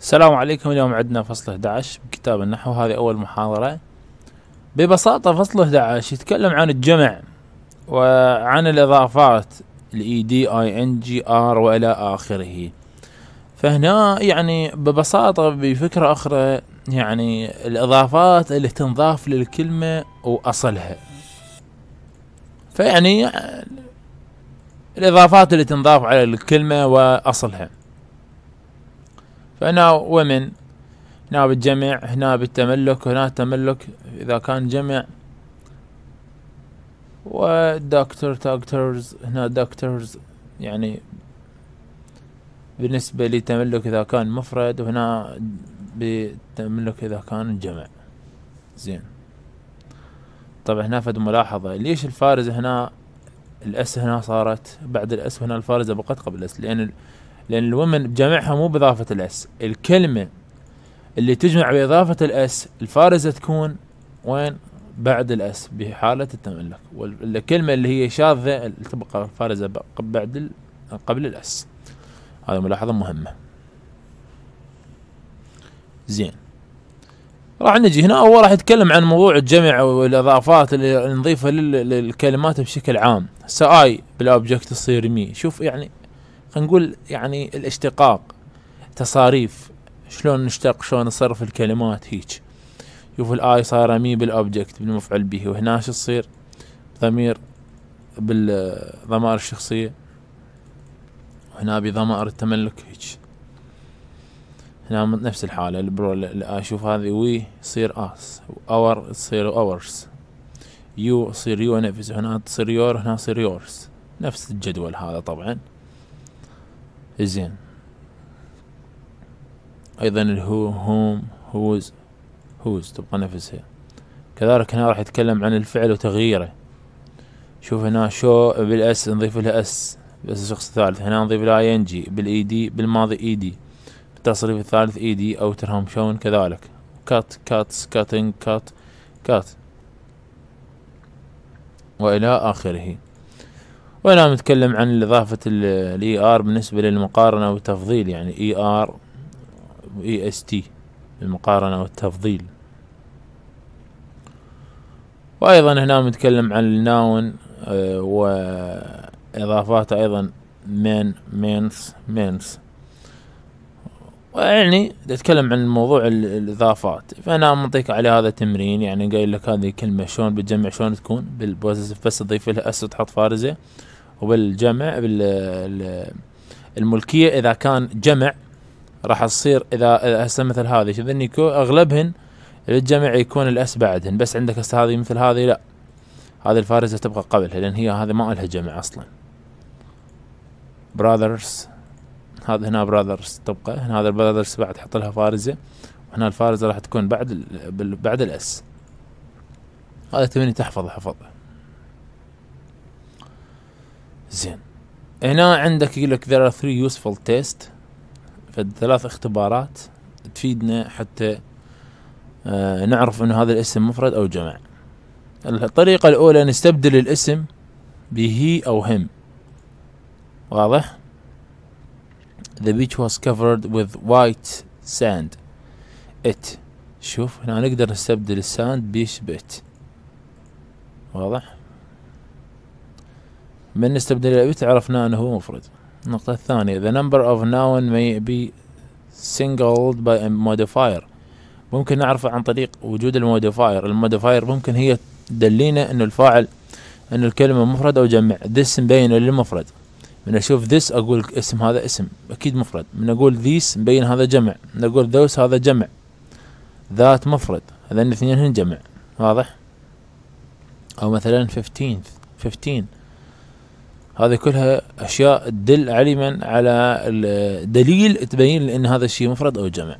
السلام عليكم اليوم عندنا فصل 11 بكتاب النحو هذه أول محاضرة ببساطة فصل 11 يتكلم عن الجمع وعن الإضافات الإي دي آي إن جي آر وإلى آخره فهنا يعني ببساطة بفكرة أخرى يعني الإضافات اللي تنضاف للكلمة وأصلها فيعني الإضافات اللي تنضاف على الكلمة وأصلها فهنا ومن هنا بالجمع هنا بالتملك هنا تملك إذا كان جمع ودكتور دكتورز هنا دكتورز يعني بالنسبة لتملك إذا كان مفرد وهنا بتملك إذا كان جمع زين طبعا هنا فد ملاحظة ليش الفارز هنا الأس هنا صارت بعد الأس هنا الفارزة بقت قبل الأس لأن لان الومن بجمعها مو باضافه الاس الكلمه اللي تجمع باضافه الاس الفارزه تكون وين بعد الاس بحاله التملك والكلمه اللي هي شاذه تبقى فارزه بعد قبل الاس هذه ملاحظه مهمه زين راح نجي هنا هو راح يتكلم عن موضوع الجمع والاضافات اللي نضيفها للكلمات بشكل عام سأي اي بالاوبجكت تصير مي شوف يعني خلينا نقول يعني الاشتقاق تصاريف شلون نشتق شلون نصرف الكلمات هيج شوف الاي صايره مي بالاوبجكت بالمفعول به وهنا شو تصير ضمير بالضمائر الشخصيه هنا بضمائر التملك هيج هنا نفس الحالة البرو اشوف هذه وي تصير اس اور تصير اورز يو تصير يو نفس هنا تصير يور هنا تصير يورز نفس الجدول هذا طبعا زين ايضا الهو هوم هوز هوز تبقى نفسها كذلك هنا راح يتكلم عن الفعل وتغييره شوف هنا شو بالاس نضيف لها اس بس الشخص الثالث هنا نضيف لها اي ان جي بالاي دي بالماضي اي دي بالتصريف الثالث اي دي او ترهم شون كذلك كات كاتس كاتنج كات كات والى اخره وانا متكلم عن اضافة الاي ار e بالنسبة للمقارنة والتفضيل يعني اي e ار واي e اس تي المقارنة والتفضيل وايضا هنا متكلم عن الناون آه واضافاته ايضا من مينس مينس ويعني اتكلم عن موضوع الاضافات فانا معطيك على هذا التمرين يعني قايل لك هذه كلمه شلون بتجمع شلون تكون بالبوزيتيف بس تضيف لها اس وتحط فارزه وبالجمع بالملكيه اذا كان جمع راح تصير اذا هسه مثل هذه شذني اغلبهن الجمع يكون الاس بعدهن بس عندك هسه هذه مثل هذه لا هذه الفارزه تبقى قبلها لان هي هذه ما لها جمع اصلا براذرز هذا هنا براذرز تبقى هنا هذا البراذرز بعد حط لها فارزه وهنا الفارزه راح تكون بعد بعد الاس هذا تبني تحفظ حفظه زين هنا عندك يقول لك there are three useful tests فالثلاث اختبارات تفيدنا حتى آه نعرف ان هذا الاسم مفرد او جمع الطريقة الاولى نستبدل الاسم بهي او هم واضح The beach was covered with white sand it شوف هنا نقدر نستبدل الساند بيش بيت واضح من نستبدل البت عرفنا انه هو مفرد النقطة الثانية the number of noun may be singled by a modifier ممكن نعرفه عن طريق وجود المودفاير المودفاير ممكن هي تدلينا انه الفاعل انه الكلمة مفرد او جمع this مبين للمفرد من اشوف this اقول اسم هذا اسم اكيد مفرد من اقول these مبين هذا جمع من اقول those هذا جمع ذات مفرد هذا الاثنين هن جمع واضح او مثلا 15 15 هذه كلها اشياء تدل علما على دليل تبين ان هذا الشيء مفرد او جمع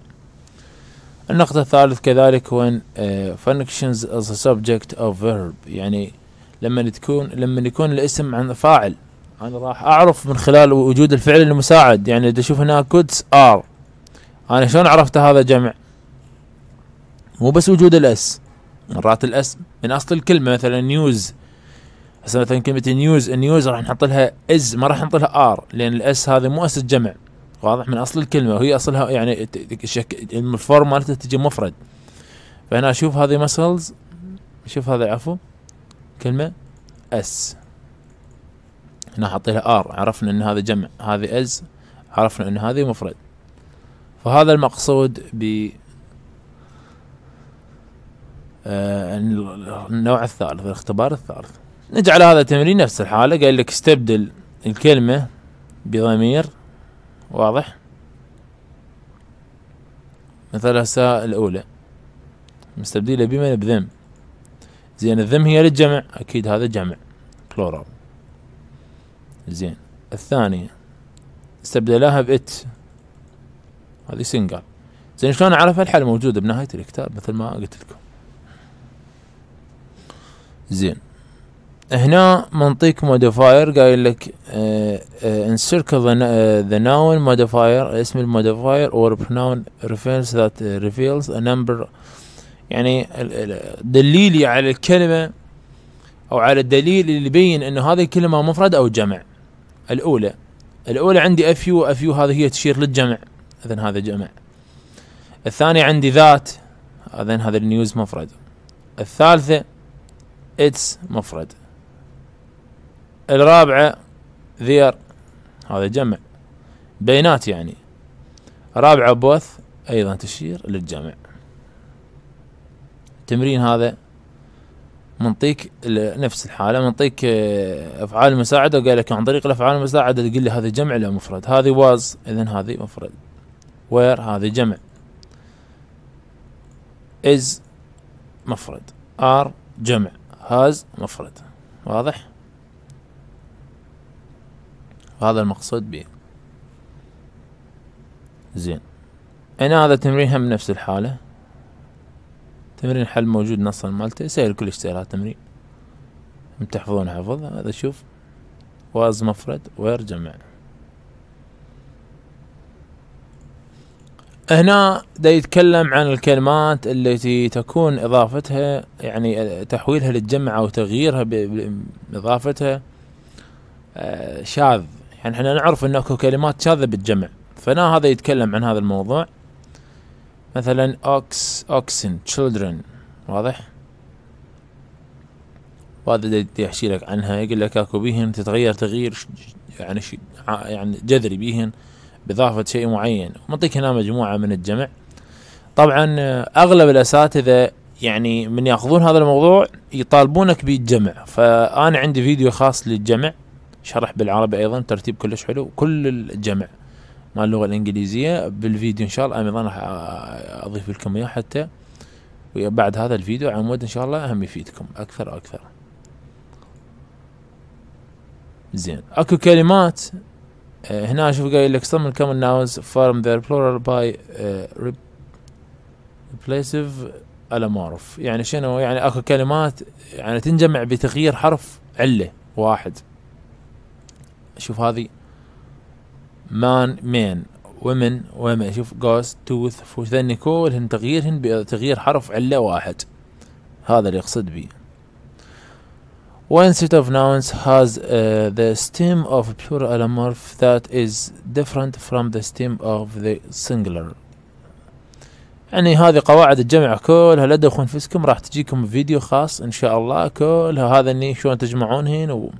النقطة الثالث كذلك هو آه، functions as a subject of verb يعني لما تكون لما يكون الاسم عن فاعل انا راح اعرف من خلال وجود الفعل المساعد يعني اذا اشوف هنا كودس ار انا شلون عرفت هذا جمع مو بس وجود الاس مرات الاس من اصل الكلمة مثلا نيوز هسه مثلا كلمه نيوز نيوز راح نحط لها از ما راح نحط لها ار لان الاس هذا مو اس الجمع واضح من اصل الكلمه وهي اصلها يعني الفورم مالتها تجي مفرد فهنا اشوف هذه مسلز شوف هذا عفوا كلمه اس هنا حاط لها ار عرفنا ان هذا جمع هذه از عرفنا ان هذه مفرد فهذا المقصود ب آه النوع الثالث الاختبار الثالث نجعل هذا التمرين نفس الحالة قال لك استبدل الكلمة بضمير واضح مثلا الساعة الأولى مستبدلة بمن بذم زين الذم هي للجمع أكيد هذا جمع بلورال زين الثانية استبدلها بإت هذه سنجل زين شلون أعرف الحل موجود بنهاية الكتاب مثل ما قلت لكم زين هنا منطيك موديفاير قايل لك انسيركل ذا ناون موديفاير اسم الموديفاير اور pronoun refers ذات ريفيلز ا نمبر يعني دليلي على الكلمه او على الدليل اللي يبين انه هذه الكلمه مفرد او جمع الاولى الاولى عندي اف يو اف يو هذه هي تشير للجمع اذا هذا جمع الثانيه عندي ذات اذا هذا النيوز مفرد الثالثه اتس مفرد الرابعة ذير هذا جمع بينات يعني رابعة بوث أيضا تشير للجمع التمرين هذا منطيك نفس الحالة منطيك آه، أفعال مساعدة وقال لك عن طريق الأفعال المساعدة تقول لي هذا جمع لا مفرد هذه واز إذن هذه مفرد وير هذه جمع از مفرد ار جمع هاز مفرد واضح وهذا المقصود به زين هنا هذا تمرين هم نفس الحالة تمرين حل موجود نصا مالته يسير كلش سير تمرين تحفظون حفظ هذا شوف واز مفرد وير جمع هنا دا يتكلم عن الكلمات التي تكون إضافتها يعني تحويلها للجمع أو تغييرها بإضافتها آه، شاذ يعني احنا نعرف ان اكو كلمات شاذة بالجمع فنا هذا يتكلم عن هذا الموضوع مثلا اوكس اوكسن تشيلدرن واضح وهذا يحكي لك عنها يقول لك اكو بيهن تتغير تغيير يعني يعني جذري بيهن بإضافة شيء معين منطيك هنا مجموعة من الجمع طبعا أغلب الأساتذة يعني من ياخذون هذا الموضوع يطالبونك بالجمع فأنا عندي فيديو خاص للجمع شرح بالعربي ايضا ترتيب كلش حلو كل الجمع مال اللغه الانجليزيه بالفيديو ان شاء الله ايضا راح اضيف لكم اياه حتى بعد هذا الفيديو عمود ان شاء الله هم يفيدكم اكثر واكثر زين اكو كلمات آه، هنا اشوف قايل لك some common nouns form their plural by آه، replacive يعني شنو يعني اكو كلمات يعني تنجمع بتغيير حرف عله واحد شوف هذه مان مين ومن ومن شوف جوست توث فوش ذني كلهن تغييرهن بتغيير حرف علة واحد هذا اللي يقصد بيه One set of nouns has uh, the stem of pure allomorph that is different from the stem of the singular. يعني هذه قواعد الجمع كلها لا تدخلون فيسكم راح تجيكم فيديو خاص ان شاء الله كلها هذا اني شلون تجمعونهن و...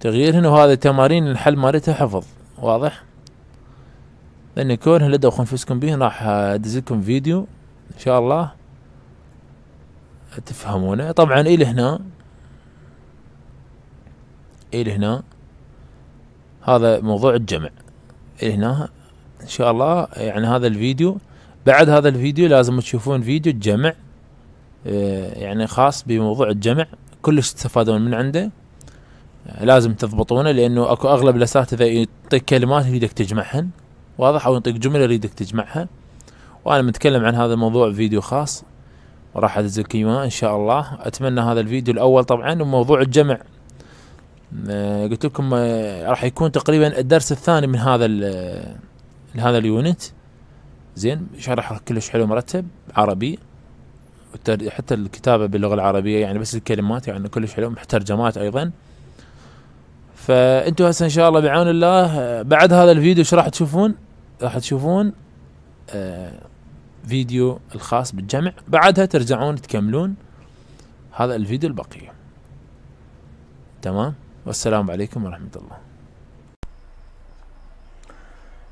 تغيير هنا وهذا تمارين الحل مالتها حفظ واضح لان كون لدى انفسكم به راح ادزلكم فيديو ان شاء الله تفهمونه طبعا الى هنا الى هنا هذا موضوع الجمع الى هنا ان شاء الله يعني هذا الفيديو بعد هذا الفيديو لازم تشوفون فيديو الجمع آه، يعني خاص بموضوع الجمع كلش تستفادون من عنده لازم تضبطونه لانه اكو اغلب الاساتذه يعطيك كلمات يريدك تجمعهن واضح او يعطيك جمله يريدك تجمعها وانا متكلم عن هذا الموضوع فيديو خاص وراح ادزلك اياه ان شاء الله اتمنى هذا الفيديو الاول طبعا وموضوع الجمع آه، قلت لكم آه، راح يكون تقريبا الدرس الثاني من هذا آه، هذا اليونت زين شرح كلش حلو مرتب عربي حتى الكتابه باللغه العربيه يعني بس الكلمات يعني كلش حلو ترجمات ايضا فانتم هسه ان شاء الله بعون الله بعد هذا الفيديو ايش راح تشوفون؟ راح تشوفون آه، فيديو الخاص بالجمع بعدها ترجعون تكملون هذا الفيديو البقية تمام والسلام عليكم ورحمة الله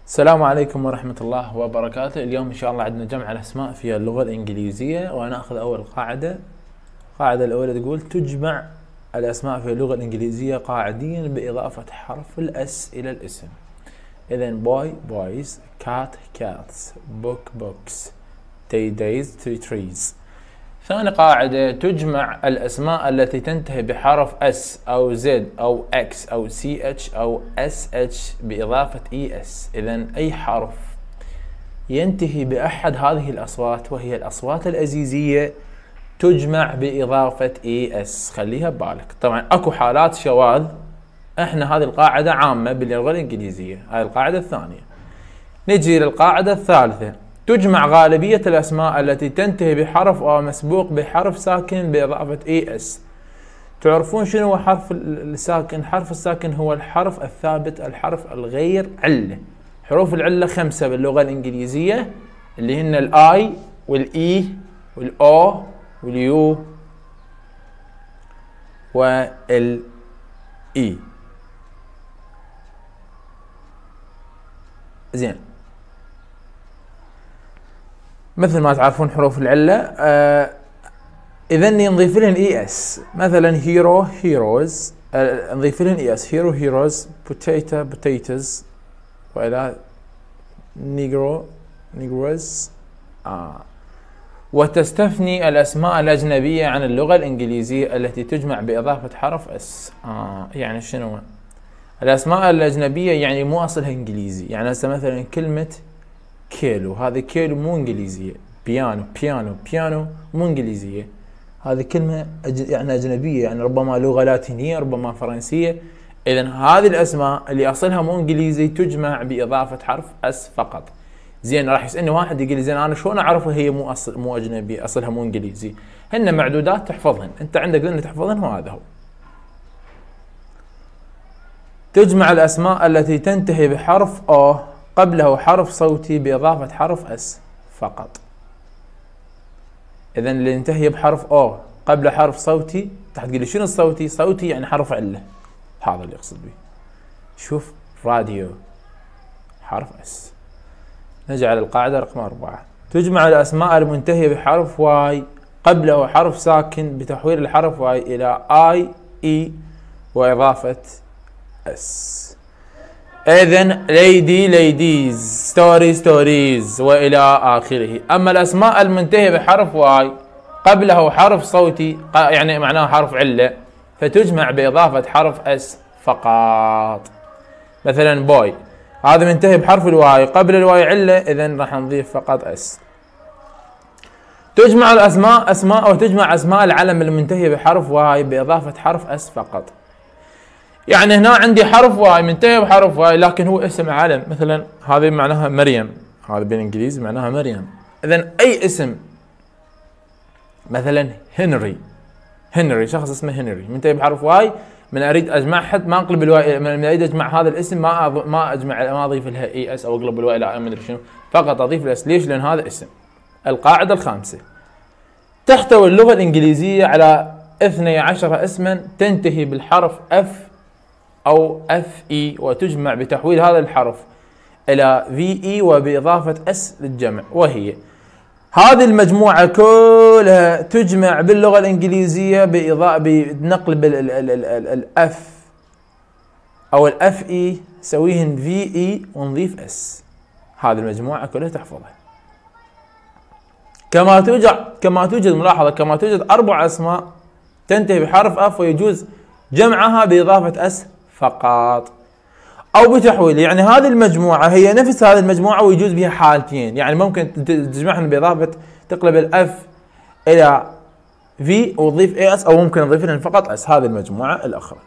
السلام عليكم ورحمة الله وبركاته اليوم إن شاء الله عندنا جمع الأسماء في اللغة الإنجليزية وأنا أخذ أول قاعدة القاعدة الأولى تقول تجمع الأسماء في اللغة الإنجليزية قاعديا بإضافة حرف الأس إلى الاسم إذا boy boys cat cats book books day days tree trees ثاني قاعدة تجمع الأسماء التي تنتهي بحرف S أو Z أو X أو CH أو SH بإضافة ES إذا أي حرف ينتهي بأحد هذه الأصوات وهي الأصوات الأزيزية تجمع باضافه اي e اس خليها ببالك طبعا اكو حالات شواذ احنا هذه القاعده عامه باللغه الانجليزيه هاي القاعده الثانيه نجي للقاعده الثالثه تجمع غالبيه الاسماء التي تنتهي بحرف او مسبوق بحرف ساكن باضافه اي e اس تعرفون شنو هو حرف الساكن حرف الساكن هو الحرف الثابت الحرف الغير عله حروف العله خمسه باللغه الانجليزيه اللي هن الاي والاي e والاو واليو والإي زين مثل ما تعرفون حروف العلة آه إذا نضيف لهم إي e إس مثلا هيرو آه، هيروز نضيف لهم إي إس هيرو هيروز بوتيتا بوتيتز وإلى نيجرو نيجروز آه وتستثني الأسماء الأجنبية عن اللغة الإنجليزية التي تجمع بإضافة حرف اس آه يعني شنو الأسماء الأجنبية يعني مو أصلها إنجليزي يعني هسه مثلا كلمة كيلو هذه كيلو مو إنجليزية بيانو بيانو بيانو مو إنجليزية هذه كلمة أج... يعني أجنبية يعني ربما لغة لاتينية ربما فرنسية إذا هذه الأسماء اللي أصلها مو إنجليزي تجمع بإضافة حرف اس فقط زين راح يسالني واحد يقول لي زين انا شلون اعرف هي مو أصل مو اجنبي اصلها مو انجليزي هن معدودات تحفظهن انت عندك ذن تحفظهن وهذا هو تجمع الاسماء التي تنتهي بحرف او قبله حرف صوتي باضافه حرف اس فقط اذا اللي ينتهي بحرف او قبله حرف صوتي راح تقول لي شنو الصوتي صوتي يعني حرف عله هذا اللي اقصد به شوف راديو حرف اس نجعل القاعدة رقم أربعة تجمع الأسماء المنتهية بحرف واي قبله حرف ساكن بتحويل الحرف واي إلى آي إي وإضافة اس إذن ليدي ليديز ستوري ستوريز والى اخره اما الاسماء المنتهيه بحرف واي قبله حرف صوتي يعني معناه حرف عله فتجمع باضافه حرف اس فقط مثلا بوي هذا منتهي بحرف الواي قبل الواي علة إذا راح نضيف فقط اس تجمع الأسماء أسماء أو تجمع أسماء العلم المنتهي بحرف واي بإضافة حرف اس فقط يعني هنا عندي حرف واي منتهي بحرف واي لكن هو اسم علم مثلا هذه معناها مريم هذا بالانجليزي معناها مريم اذا اي اسم مثلا هنري هنري شخص اسمه هنري منتهي بحرف واي من اريد اجمعها ما اقلب الواي من اريد اجمع هذا الاسم ما أض... ما اجمع ما اضيف لها اي اس او اقلب الواي لا ما ادري شنو فقط اضيف الاس ليش؟ لان هذا اسم. القاعده الخامسه تحتوي اللغه الانجليزيه على 12 اسما تنتهي بالحرف اف او اف اي e وتجمع بتحويل هذا الحرف الى في اي e وباضافه اس للجمع وهي هذه المجموعة كلها تجمع باللغة الإنجليزية بإضاءة بنقل F أو الأف إي e سويهن في إي e ونضيف إس هذه المجموعة كلها تحفظها كما توجد كما توجد ملاحظة كما توجد أربع أسماء تنتهي بحرف أف ويجوز جمعها بإضافة أس فقط او بتحويل يعني هذه المجموعه هي نفس هذه المجموعه ويجوز بها حالتين يعني ممكن تجمعهم باضافه تقلب الاف الى في وتضيف اي اس او ممكن نضيف لهم فقط اس هذه المجموعه الاخرى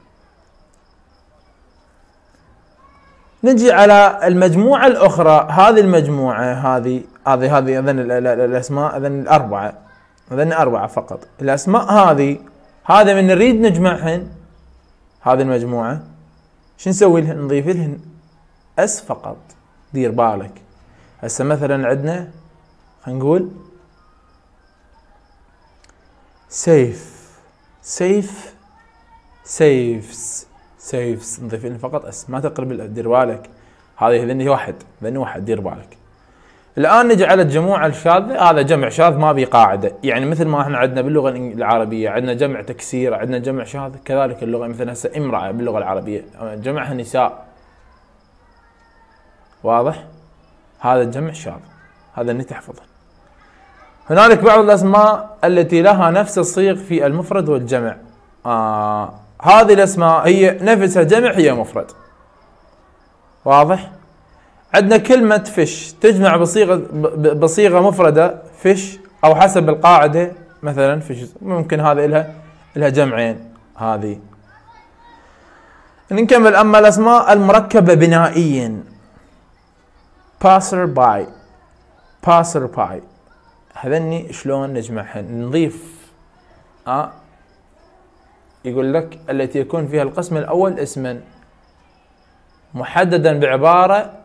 نجي على المجموعه الاخرى هذه المجموعه هذه هذه هذه اذن الاسماء اذن الاربعه اذن اربعه فقط الاسماء هذه هذا من نريد نجمعهن هذه المجموعه شو نسوي لهن نضيف لهن اس فقط دير بالك هسه مثلا عندنا خلينا نقول سيف سيف سيفس سيفس نضيف لهن فقط اس ما تقرب دير بالك هذه هذني واحد لاني واحد دير بالك الان نجي على الجموع الشاذه هذا جمع شاذ ما به قاعده يعني مثل ما احنا عندنا باللغه العربيه عندنا جمع تكسير عندنا جمع شاذ كذلك اللغه مثلا هسه امراه باللغه العربيه جمعها نساء واضح هذا الجمع شاذ هذا اللي تحفظه هنالك بعض الاسماء التي لها نفس الصيغ في المفرد والجمع آه هذه الاسماء هي نفسها جمع هي مفرد واضح عندنا كلمة فيش تجمع بصيغة بصيغة مفردة فيش أو حسب القاعدة مثلا فيش ممكن هذا لها لها جمعين هذه نكمل أما الأسماء المركبة بنائيا باسر باي باسر باي هذني شلون نجمعهن نضيف أه يقول لك التي يكون فيها القسم الأول اسما محددا بعبارة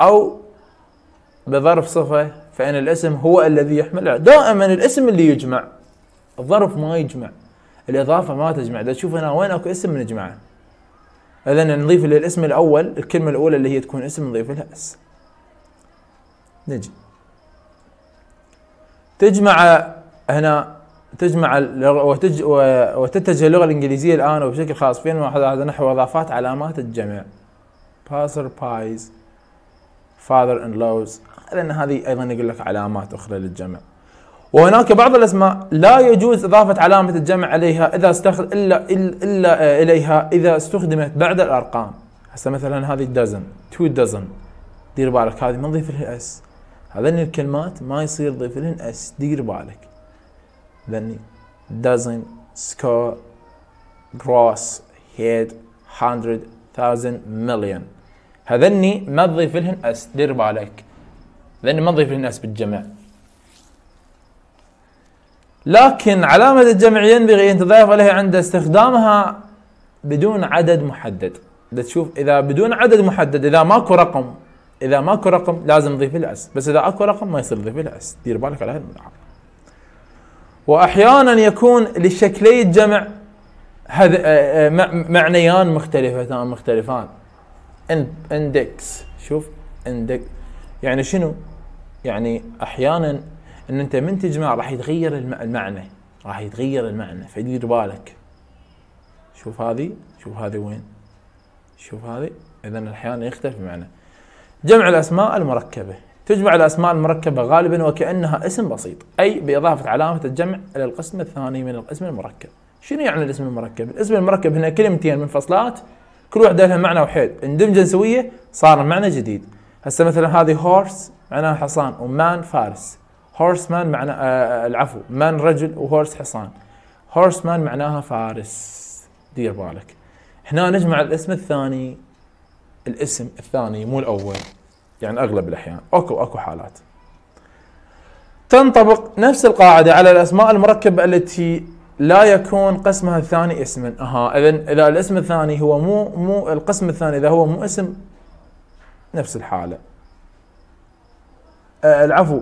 أو بظرف صفة فإن الاسم هو الذي يحمل دائما الاسم اللي يجمع الظرف ما يجمع الإضافة ما تجمع إذا تشوف هنا وين أكو اسم نجمعه إذا نضيف للاسم الأول الكلمة الأولى اللي هي تكون اسم نضيف لها اس نجي تجمع هنا تجمع وتج وتتجه اللغة الإنجليزية الآن وبشكل خاص في هذا نحو إضافات علامات الجمع باسر بايز فاذر ان لوز لان هذه ايضا يقول لك علامات اخرى للجمع وهناك بعض الاسماء لا يجوز اضافه علامه الجمع عليها اذا استخد... الا الا آه، اليها اذا استخدمت بعد الارقام هسه مثلا هذه دزن تو دزن دير بالك هذه ما نضيف لها اس هذني الكلمات ما يصير ضيف لهن اس دير بالك ذني دزن سكور جروس هيد 100 thousand million هذني ما تضيف لهن أس دير بالك هذني ما تضيف لهن أس بالجمع لكن علامة الجمع ينبغي أن تضيف عليها عند استخدامها بدون عدد محدد تشوف إذا بدون عدد محدد إذا ماكو رقم إذا ماكو رقم لازم نضيف الأس بس إذا أكو رقم ما يصير نضيف الأس دير بالك على هذا الملاحظة وأحيانا يكون لشكلي الجمع آه، آه، معنيان مختلفتان مختلفان اندكس شوف اندكس يعني شنو؟ يعني احيانا ان انت من تجمع راح يتغير المعنى راح يتغير المعنى فدير بالك شوف هذه شوف هذه وين شوف هذه اذا احيانا يختلف المعنى جمع الاسماء المركبه تجمع الاسماء المركبه غالبا وكانها اسم بسيط اي باضافه علامه الجمع الى القسم الثاني من القسم المركب شنو يعني الاسم المركب الاسم المركب هنا كلمتين منفصلات كل واحدة لها معنى وحيد اندمج سوية صار معنى جديد هسه مثلا هذه هورس معناها حصان ومان فارس هورس مان معنى آه, آه، العفو مان رجل وهورس حصان هورس مان معناها فارس دير بالك هنا نجمع الاسم الثاني الاسم الثاني مو الاول يعني اغلب الاحيان اكو اكو حالات تنطبق نفس القاعدة على الأسماء المركبة التي لا يكون قسمها الثاني اسما اها اذا اذا الاسم الثاني هو مو مو القسم الثاني اذا هو مو اسم نفس الحاله آه العفو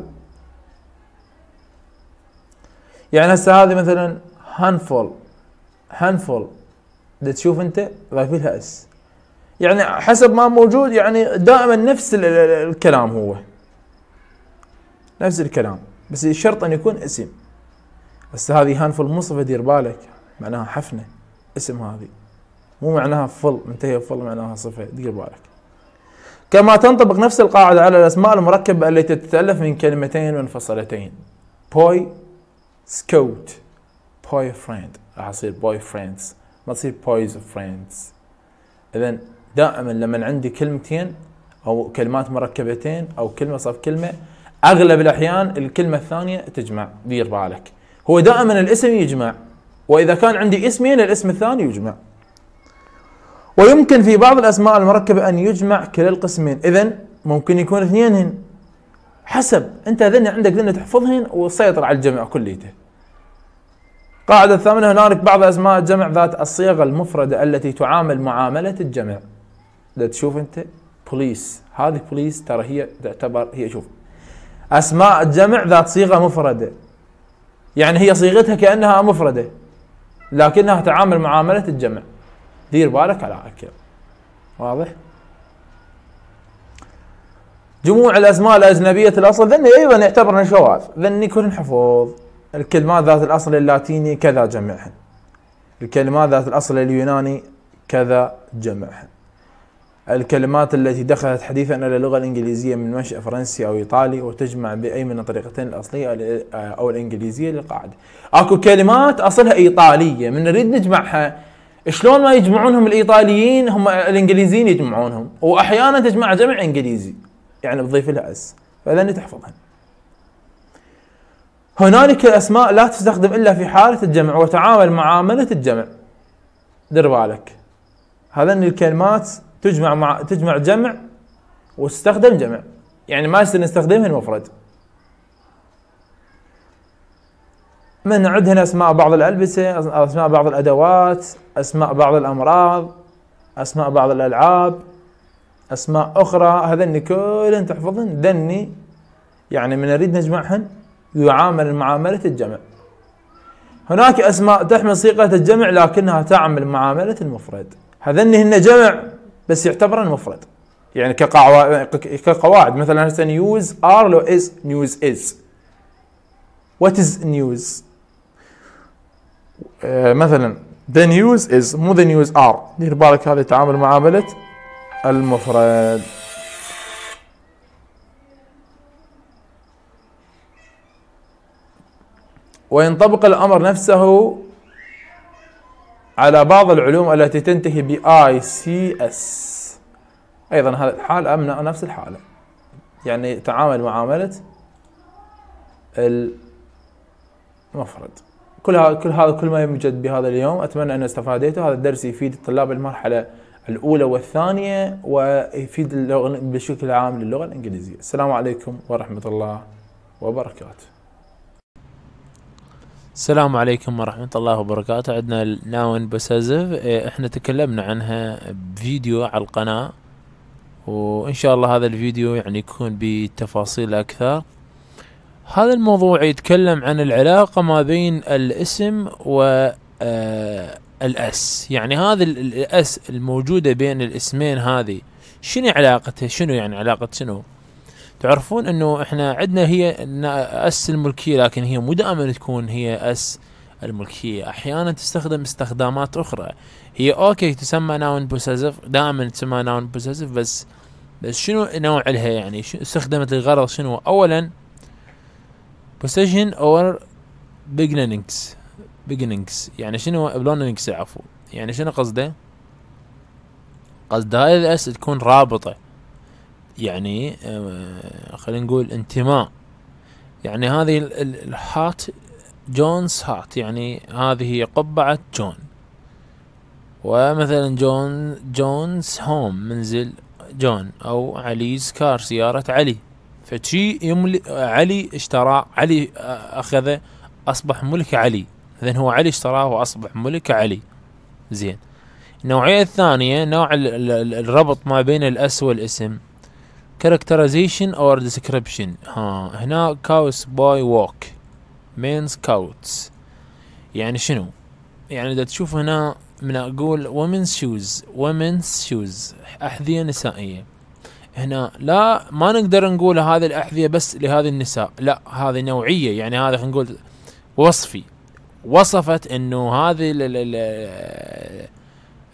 يعني هسه هذه مثلا هانفول هانفول تشوف انت ضايف لها اس يعني حسب ما موجود يعني دائما نفس الكلام هو نفس الكلام بس الشرط ان يكون اسم بس هذه هانفل مو صفه دير بالك معناها حفنه اسم هذه مو معناها فل منتهيه فل معناها صفه دير بالك كما تنطبق نفس القاعده على الاسماء المركبه التي تتالف من كلمتين منفصلتين بوي سكوت بوي فريند راح اصير بوي فريندز ما تصير بويز فريندز اذا دائما لما عندي كلمتين او كلمات مركبتين او كلمه صف كلمه اغلب الاحيان الكلمه الثانيه تجمع دير بالك هو دائما الاسم يجمع واذا كان عندي اسمين الاسم الثاني يجمع ويمكن في بعض الاسماء المركبه ان يجمع كلا القسمين اذا ممكن يكون اثنينهن حسب انت ذن عندك ذن تحفظهن وسيطر على الجمع كليته قاعدة الثامنة هنالك بعض أسماء الجمع ذات الصيغة المفردة التي تعامل معاملة الجمع ده تشوف أنت بوليس هذه بوليس ترى هي تعتبر هي شوف أسماء الجمع ذات صيغة مفردة يعني هي صيغتها كانها مفرده لكنها تعامل معامله الجمع دير بالك على اكل واضح جموع الاسماء الاجنبيه الاصل ذن ايضا يعتبر شواذ ذن يكون حفوظ الكلمات ذات الاصل اللاتيني كذا جمعهن الكلمات ذات الاصل اليوناني كذا جمعهن الكلمات التي دخلت حديثا إلى اللغة الإنجليزية من منشأ فرنسي أو إيطالي وتجمع بأي من الطريقتين الأصلية أو الإنجليزية للقاعدة أكو كلمات أصلها إيطالية من نريد نجمعها شلون ما يجمعونهم الإيطاليين هم الإنجليزيين يجمعونهم وأحيانا تجمع جمع إنجليزي يعني تضيف لها أس فلن تحفظها هنالك الأسماء لا تستخدم إلا في حالة الجمع وتعامل معاملة الجمع دير بالك هذا الكلمات تجمع مع تجمع جمع وتستخدم جمع يعني ما يصير نستخدمها المفرد من عندهن اسماء بعض الالبسه اسماء بعض الادوات اسماء بعض الامراض اسماء بعض الالعاب اسماء اخرى هذني كلهن تحفظن دني يعني من نريد نجمعهن يعامل معامله الجمع هناك اسماء تحمل صيغه الجمع لكنها تعمل معامله المفرد هذني هن جمع بس يعتبر مفرد يعني كقواعد كقواعد مثلا نيوز ار لو از نيوز از وات از نيوز مثلا ذا نيوز از مو ذا نيوز ار دير بالك هذا يتعامل معامله المفرد وينطبق الامر نفسه على بعض العلوم التي تنتهي I سي اس أيضا هذا الحال أمن نفس الحالة يعني تعامل معاملة المفرد كل هذا كل هذا كل ما يوجد بهذا اليوم أتمنى أن استفاديته هذا الدرس يفيد الطلاب المرحلة الأولى والثانية ويفيد بشكل عام للغة الإنجليزية السلام عليكم ورحمة الله وبركاته السلام عليكم ورحمة الله وبركاته عندنا الناون إيه، بسازف احنا تكلمنا عنها بفيديو على القناة وان شاء الله هذا الفيديو يعني يكون بتفاصيل اكثر هذا الموضوع يتكلم عن العلاقة ما بين الاسم و آه، الاس يعني هذا الاس الموجودة بين الاسمين هذه شنو علاقتها شنو يعني علاقة شنو تعرفون انه احنا عندنا هي اس الملكيه لكن هي مو دائما تكون هي اس الملكيه احيانا تستخدم استخدامات اخرى هي اوكي تسمى ناون بوسيسيف دائما تسمى ناون بوسيسيف بس بس شنو نوع لها يعني استخدمت الغرض شنو اولا بوسيشن اور beginnings beginnings يعني شنو belongings عفوا يعني شنو قصده قصد هاي الاس تكون رابطه يعني آه، خلينا نقول انتماء يعني هذه الهات جونز هات يعني هذه هي قبعة جون ومثلا جون جونز هوم منزل جون أو عليز كار سيارة علي فشي يملي علي اشترى علي آه، أخذه أصبح ملك علي إذا هو علي اشتراه وأصبح ملك علي زين النوعية الثانية نوع الربط ما بين الأس والاسم characterization or description ها هنا cows boy walk مين سكاوتس يعني شنو يعني اذا تشوف هنا من اقول women's shoes women's shoes احذية نسائية هنا لا ما نقدر نقول هذه الاحذية بس لهذه النساء لا هذه نوعية يعني هذا خلينا نقول وصفي وصفت انه هذه ال ال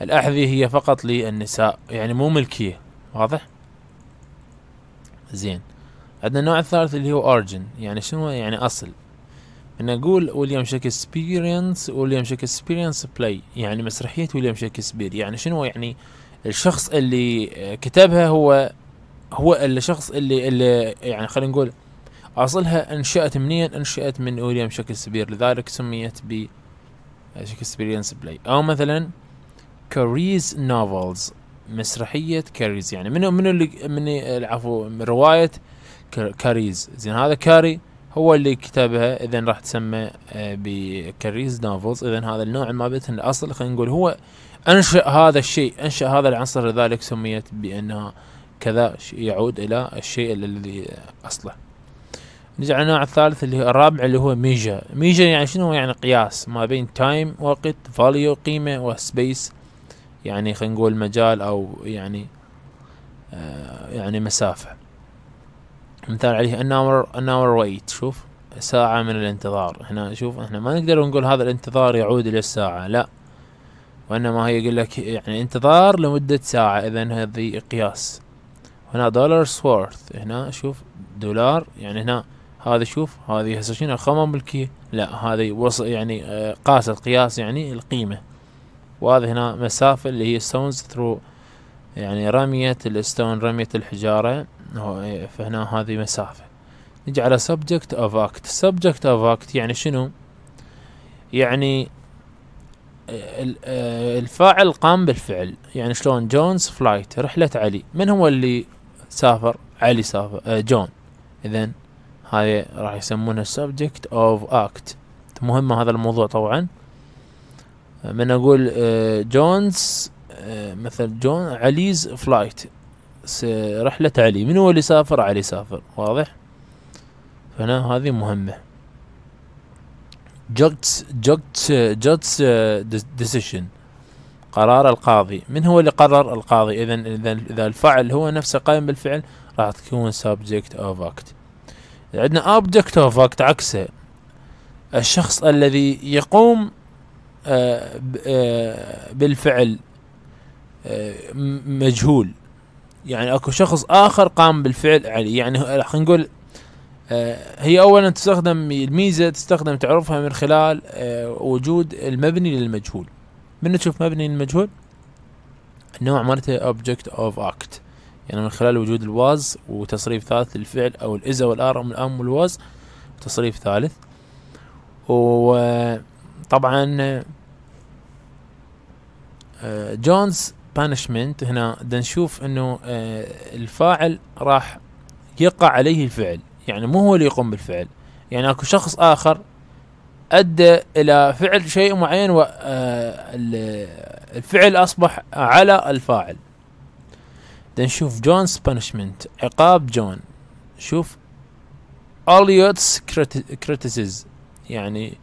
الاحذية هي فقط للنساء يعني مو ملكية واضح؟ زين عندنا النوع الثالث اللي هو أورجن يعني شنو يعني أصل نقول ويليام شكسبيرينس ويليام شكسبيرينس بلاي يعني مسرحية ويليام شكسبير يعني شنو يعني الشخص اللي كتبها هو هو الشخص اللي اللي يعني خلينا نقول اصلها انشأت منين؟ انشأت من ويليام شكسبير لذلك سميت ب شكسبيرينس بلاي او مثلا كاريز نوفلز مسرحيه كاريز يعني منو منو اللي من العفو روايه كاريز زين هذا كاري هو اللي كتبها اذا راح تسمى آه، بكاريز نوفلز اذا هذا النوع ما بيت الاصل خلينا نقول هو انشا هذا الشيء انشا هذا العنصر لذلك سميت بانها كذا يعود الى الشيء الذي اصله نجي على النوع الثالث اللي هو الرابع اللي هو ميجا ميجا يعني شنو يعني قياس ما بين تايم وقت فاليو قيمة وسبيس يعني خلينا نقول مجال أو يعني آه، يعني مسافة مثال عليه الناور الناور ويت شوف ساعة من الانتظار هنا شوف احنا ما نقدر نقول هذا الانتظار يعود إلى الساعة لا وإنما هي يقول لك يعني انتظار لمدة ساعة إذا هذه قياس هنا دولار سورث هنا شوف دولار يعني هنا هذا شوف هذه هسه شنو الخمم بالكي لا هذه وصل يعني آه، قاس قياس يعني القيمة وهذا هنا مسافة اللي هي stones through يعني رمية الستون رمية الحجارة فهنا هذه مسافة نجي على subject of act subject of act يعني شنو يعني آه، آه، الفاعل قام بالفعل يعني شلون جونز فلايت رحلة علي من هو اللي سافر علي سافر آه جون اذا هاي راح يسمونها subject of act مهمة هذا الموضوع طبعا من اقول آه، جونز آه، مثل جون عليز فلايت رحلة علي من هو اللي سافر علي سافر واضح فهنا هذه مهمة جوتس جوتس جوتس ديسيشن قرار القاضي من هو اللي قرر القاضي اذا اذا اذا الفعل هو نفسه قائم بالفعل راح تكون سبجكت of act عندنا اوبجكت of act عكسه الشخص الذي يقوم آه، آه، بالفعل آه، مجهول يعني اكو شخص اخر قام بالفعل عليه يعني،, يعني خلينا نقول هي اولا تستخدم الميزه تستخدم تعرفها من خلال وجود المبني للمجهول من تشوف مبني للمجهول النوع مالته object of act يعني من خلال وجود الواز وتصريف ثالث للفعل او الاذا والار من الام والواز تصريف ثالث وطبعا جونز آه، بانشمنت هنا بدنا نشوف انه آه، الفاعل راح يقع عليه الفعل يعني مو هو اللي يقوم بالفعل يعني اكو شخص اخر ادى الى فعل شيء معين والفعل آه، اصبح على الفاعل نشوف جونز بانشمنت عقاب جون شوف اليوتس كريتيسز يعني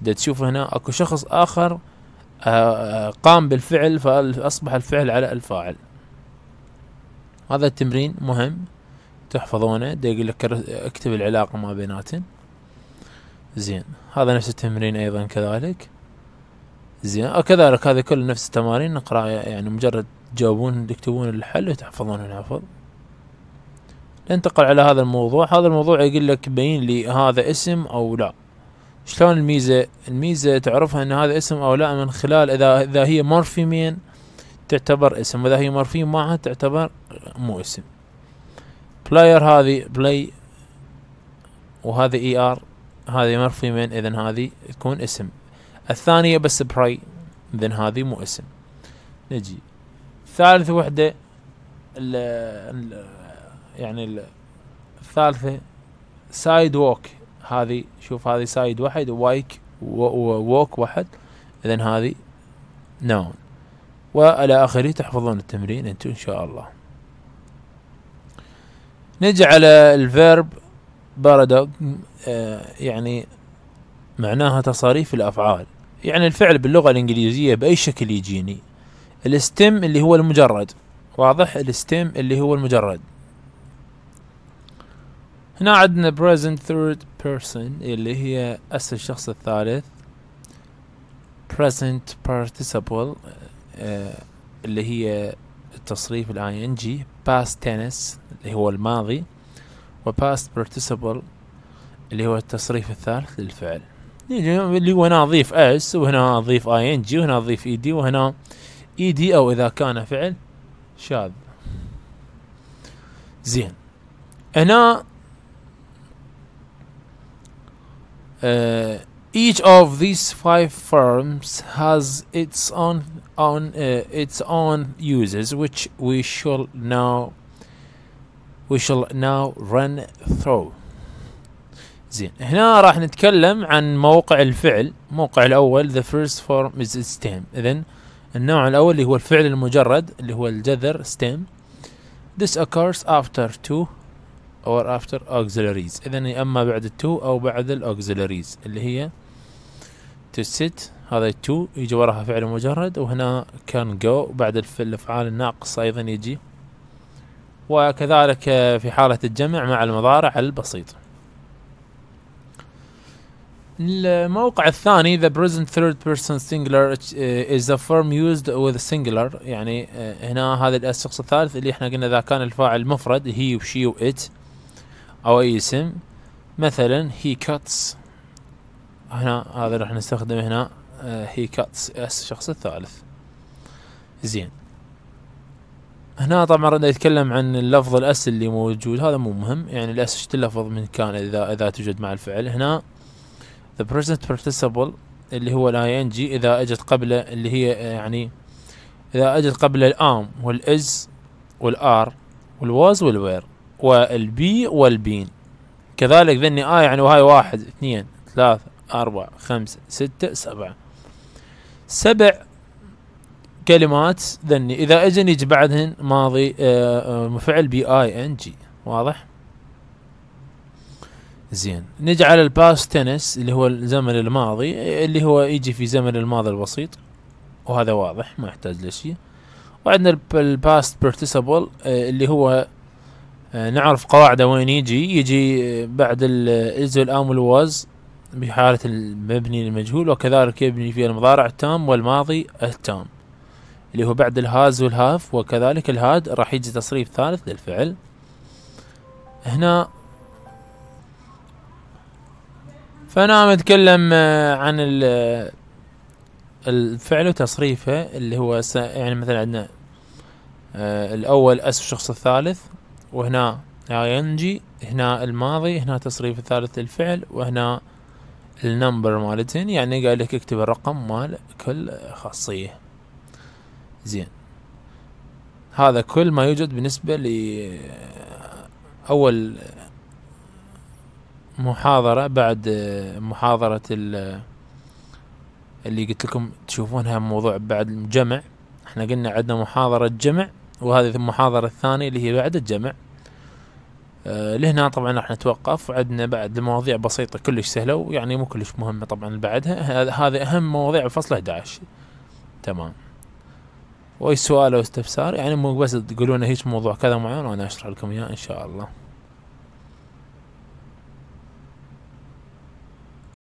دا تشوف هنا اكو شخص اخر آه، قام بالفعل فأصبح الفعل على الفاعل هذا التمرين مهم تحفظونه دي يقول لك اكتب العلاقة ما بيناتن زين هذا نفس التمرين أيضا كذلك زين كذلك هذه كل نفس التمارين نقرأ يعني مجرد تجاوبون تكتبون الحل وتحفظون الحفظ ننتقل على هذا الموضوع هذا الموضوع يقول لك بين لي هذا اسم أو لا شلون الميزة الميزة تعرفها ان هذا اسم او لا من خلال اذا اذا هي مورفيمين تعتبر اسم واذا هي مورفيم معها تعتبر مو اسم بلاير هذه بلاي وهذي اي ار هذه مورفيمين اذا هذه تكون اسم الثانية بس براي اذا هذه مو اسم نجي ثالث وحدة ال يعني الثالثة سايد ووك هذه شوف هذه سايد واحد وايك ووك واحد اذا هذه ناون والى اخره تحفظون التمرين انتم ان شاء الله نجي على الفيرب بارادوك آه، يعني معناها تصاريف الافعال يعني الفعل باللغه الانجليزيه باي شكل يجيني الستم اللي هو المجرد واضح الستم اللي هو المجرد هنا عندنا present third person اللي هي أس الشخص الثالث present participle آه، اللي هي التصريف الـ ing past tense اللي هو الماضي و past participle اللي هو التصريف الثالث للفعل يعني اللي هو هنا اضيف اس وهنا اضيف ing وهنا اضيف ed وهنا ed او اذا كان فعل شاذ زين هنا Uh, each of these five firms has its own on uh, its own uses, which we shall now we shall now run through. زين هنا راح نتكلم عن موقع الفعل موقع الأول the first form is stem إذن النوع الأول اللي هو الفعل المجرد اللي هو الجذر stem this occurs after two اور افتر auxiliaries اذا يا اما بعد التو او بعد الاوكسيلاريز اللي هي to sit هذا to يجي وراها فعل مجرد وهنا كان جو بعد الافعال الناقص ايضا يجي وكذلك في حالة الجمع مع المضارع البسيط الموقع الثاني the present third person singular is a form used with singular يعني آه، هنا هذا الشخص الثالث اللي احنا قلنا اذا كان الفاعل مفرد he و she و it أو أي اسم مثلا he cuts هنا هذا راح نستخدمه هنا هي آه، كاتس اس الشخص الثالث زين هنا طبعا راح يتكلم عن اللفظ الاس اللي موجود هذا مو مهم يعني الاس ايش تلفظ من كان اذا اذا توجد مع الفعل هنا the present participle اللي هو الاي ان جي اذا اجت قبله اللي هي آه، يعني اذا اجت قبله الام والإز والار والواز والوير والبي والبين كذلك ذني آه يعني وهاي واحد اثنين ثلاثة أربعة خمسة ستة سبعة سبع كلمات ذني إذا أجن يجي بعدهن ماضي آه، آه، مفعل بي آي إن جي واضح زين نجي على الباست تنس اللي هو الزمن الماضي اللي هو يجي في زمن الماضي البسيط وهذا واضح ما يحتاج لشيء وعندنا الباست بارتيسيبل آه، اللي هو آه، نعرف قواعده وين يجي يجي آه، بعد الإز آه، والأم والواز بحالة المبني المجهول وكذلك يبني في المضارع التام والماضي التام اللي هو بعد الهاز والهاف وكذلك الهاد راح يجي تصريف ثالث للفعل هنا فأنا أتكلم عن الفعل وتصريفه اللي هو يعني مثلا عندنا الأول اسم الشخص الثالث وهنا جي هنا الماضي هنا تصريف الثالث للفعل وهنا النمبر مالتين يعني قال لك اكتب الرقم مال كل خاصية زين هذا كل ما يوجد بالنسبة لأول محاضرة بعد محاضرة اللي قلت لكم تشوفونها موضوع بعد الجمع احنا قلنا عندنا محاضرة جمع وهذه المحاضرة الثانية اللي هي بعد الجمع آه، لهنا طبعا راح نتوقف وعندنا بعد مواضيع بسيطة كلش سهلة ويعني مو كلش مهمة طبعا بعدها هذا أهم مواضيع الفصل 11 تمام واي سؤال او استفسار يعني مو بس تقولون هيك موضوع كذا معين وانا اشرح لكم اياه ان شاء الله